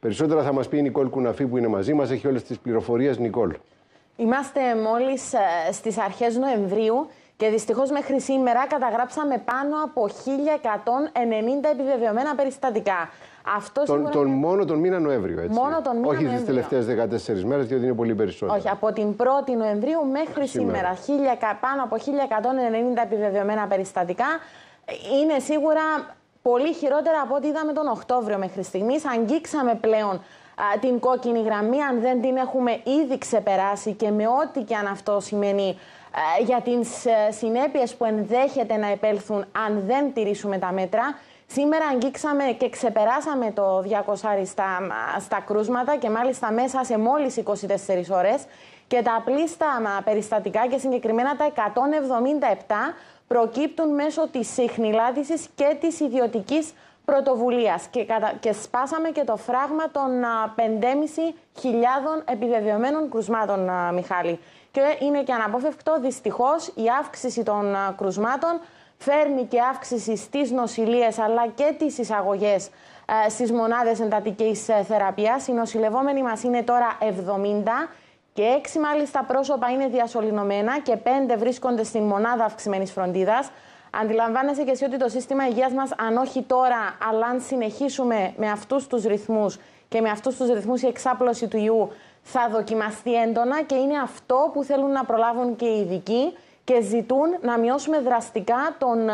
Περισσότερα θα μας πει η Νικόλ Κουναφή που είναι μαζί μας, έχει όλες τις πληροφορίες. Νικόλ. Είμαστε μόλις ε, στις αρχές Νοεμβρίου και δυστυχώς μέχρι σήμερα καταγράψαμε πάνω από 1190 επιβεβαιωμένα περιστατικά. Αυτό τον, τον, μόνο τον μήνα Νοέμβριο, έτσι. Μόνο τον μήνα Όχι τι τελευταίε 14 μέρες, διότι είναι πολύ περισσότερο. Όχι, από την 1η Νοεμβρίου μέχρι σήμερα. πάνω από 1190 επιβεβαιωμένα περιστατικά. Ε, είναι σίγουρα πολύ χειρότερα από ό,τι είδαμε τον Οκτώβριο μέχρι στιγμής. Αγγίξαμε πλέον την κόκκινη γραμμή, αν δεν την έχουμε ήδη ξεπεράσει και με ό,τι και αν αυτό σημαίνει για τις ε, συνέπειες που ενδέχεται να επέλθουν αν δεν τηρήσουμε τα μέτρα. Σήμερα αγγίξαμε και ξεπεράσαμε το 200 στα, στα κρούσματα και μάλιστα μέσα σε μόλις 24 ώρες και τα πλήσταμα περιστατικά και συγκεκριμένα τα 177 προκύπτουν μέσω της συχνηλάτησης και της ιδιωτικής πρωτοβουλίας και, κατα... και σπάσαμε και το φράγμα των 5.500 επιβεβαιωμένων κρουσμάτων, Μιχάλη. Και είναι και αναπόφευκτο, δυστυχώς, η αύξηση των κρουσμάτων φέρνει και αύξηση στις νοσηλίες αλλά και τις εισαγωγές στις μονάδες εντατικής ε, θεραπείας. Οι νοσηλευόμενοι μας είναι τώρα 70 και έξι μάλιστα πρόσωπα είναι διασωληνωμένα και πέντε βρίσκονται στην μονάδα αυξημένης φροντίδας. Αντιλαμβάνεσαι και εσύ ότι το σύστημα υγείας μας, αν όχι τώρα, αλλά αν συνεχίσουμε με αυτούς τους ρυθμούς και με αυτούς τους ρυθμούς η εξάπλωση του ιού θα δοκιμαστεί έντονα και είναι αυτό που θέλουν να προλάβουν και οι ειδικοί και ζητούν να μειώσουμε δραστικά τον ε,